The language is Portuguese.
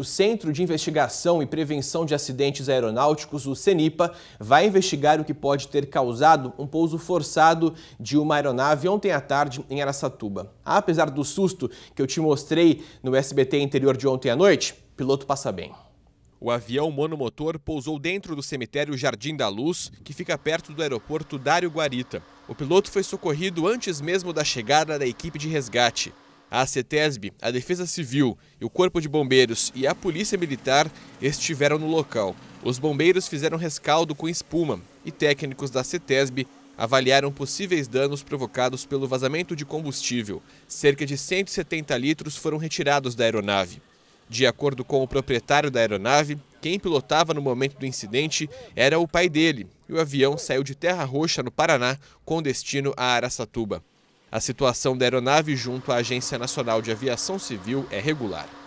O Centro de Investigação e Prevenção de Acidentes Aeronáuticos, o CENIPA, vai investigar o que pode ter causado um pouso forçado de uma aeronave ontem à tarde em Aracatuba. Apesar do susto que eu te mostrei no SBT interior de ontem à noite, o piloto passa bem. O avião monomotor pousou dentro do cemitério Jardim da Luz, que fica perto do aeroporto Dário Guarita. O piloto foi socorrido antes mesmo da chegada da equipe de resgate. A CETESB, a Defesa Civil e o Corpo de Bombeiros e a Polícia Militar estiveram no local. Os bombeiros fizeram rescaldo com espuma e técnicos da CETESB avaliaram possíveis danos provocados pelo vazamento de combustível. Cerca de 170 litros foram retirados da aeronave. De acordo com o proprietário da aeronave, quem pilotava no momento do incidente era o pai dele, e o avião saiu de Terra Roxa, no Paraná, com destino a Araçatuba. A situação da aeronave junto à Agência Nacional de Aviação Civil é regular.